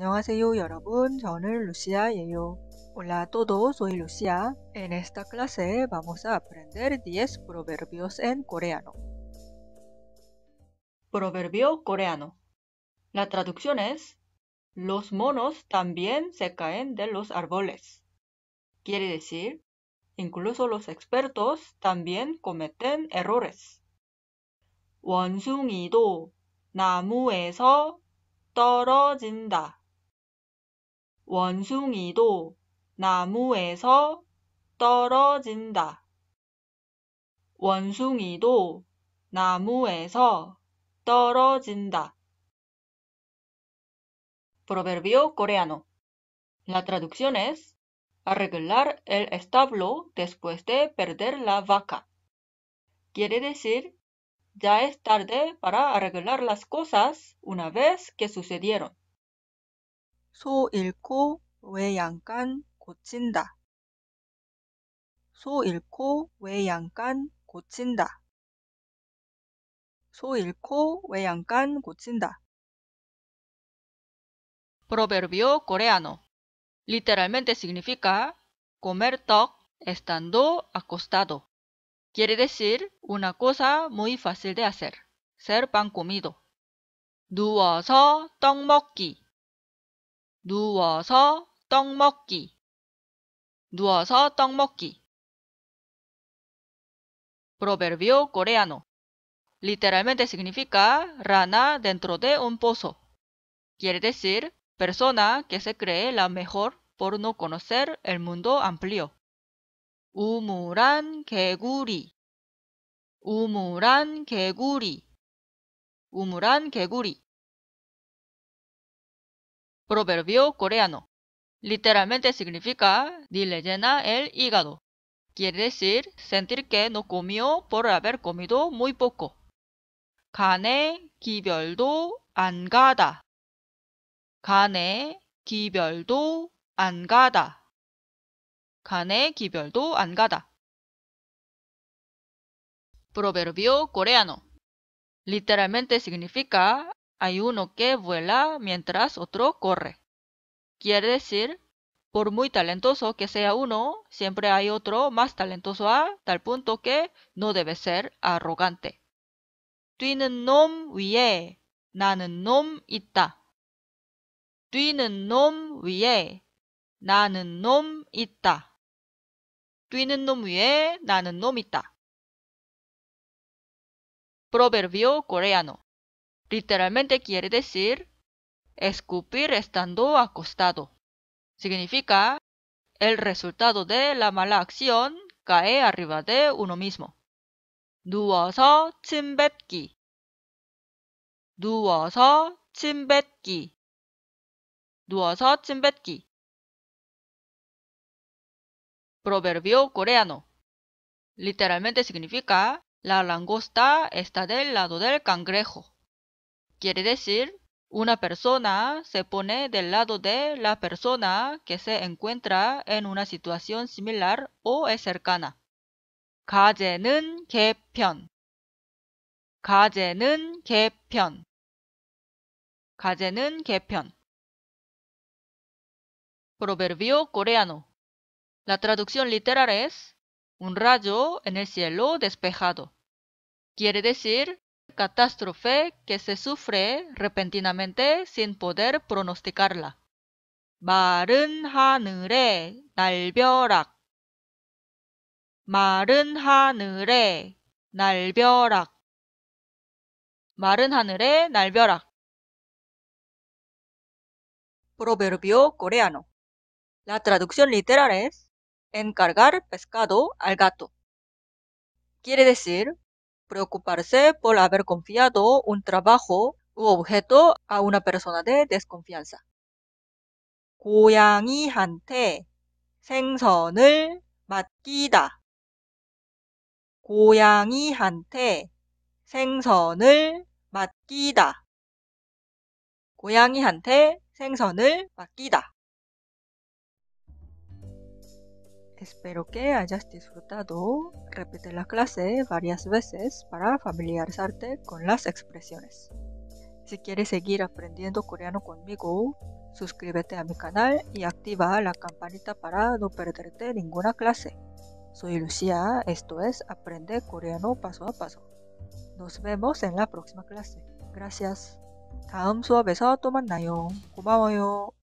Hola a todos, soy Lucia. En esta clase vamos a aprender 10 proverbios en coreano. Proverbio coreano. La traducción es, los monos también se caen de los árboles. Quiere decir, incluso los expertos también cometen errores. 원숭이도 나무에서 떨어진다. 원숭이도 나무에서 떨어진다. 원숭이도 나무에서 떨어진다. Proverbio coreano. La traducción es arreglar el establo después de perder la vaca. Quiere decir, ya es tarde para arreglar las cosas una vez que sucedieron. 소 잃고 왜 고친다. Proverbio coreano. Literalmente significa comer toc estando acostado. Quiere decir una cosa muy fácil de hacer, ser pan comido. 누워서 떡 먹기. 누워서 떡 먹기. 누워서 tong 먹기. Proverbio coreano. Literalmente significa rana dentro de un pozo. Quiere decir persona que se cree la mejor por no conocer el mundo amplio. Umuran keguri Umuran keguri. Umuran keguri. Proverbio coreano. Literalmente significa ni le llena el hígado. Quiere decir sentir que no comió por haber comido muy poco. Kane 기별도 angada. 가다. Kane 기별도 안 가다. Proverbio coreano. Literalmente significa hay uno que vuela mientras otro corre. Quiere decir, por muy talentoso que sea uno, siempre hay otro más talentoso a tal punto que no debe ser arrogante. 뛰는 nom 위에 나는 놈 있다. 뛰는 위에 나는 놈 있다. 뛰는 위에 나는 있다. Proverbio coreano. Literalmente quiere decir escupir estando acostado. Significa el resultado de la mala acción cae arriba de uno mismo. 누워서 침 뱉기. 누워서 침 뱉기. Proverbio coreano. Literalmente significa la langosta está del lado del cangrejo. Quiere decir, una persona se pone del lado de la persona que se encuentra en una situación similar o es cercana. 가제는 개편. 가제는 개편. 가제는 개편. Proverbio coreano. La traducción literal es un rayo en el cielo despejado. Quiere decir, catástrofe que se sufre repentinamente sin poder pronosticarla. 마른 하늘에 날벼락 마른 하늘에 날벼락 마른 날벼락 Proverbio coreano. La traducción literal es encargar pescado al gato. Quiere decir preocuparse por haber confiado un trabajo u objeto a una persona de desconfianza. 고양이한테 생선을 맡기다. 고양이한테 생선을 맡기다. 고양이한테 생선을 맡기다. Espero que hayas disfrutado. Repite la clase varias veces para familiarizarte con las expresiones. Si quieres seguir aprendiendo coreano conmigo, suscríbete a mi canal y activa la campanita para no perderte ninguna clase. Soy Lucía, esto es Aprende Coreano Paso a Paso. Nos vemos en la próxima clase. Gracias. 다음 수업에서 또 만나요. 고마워요.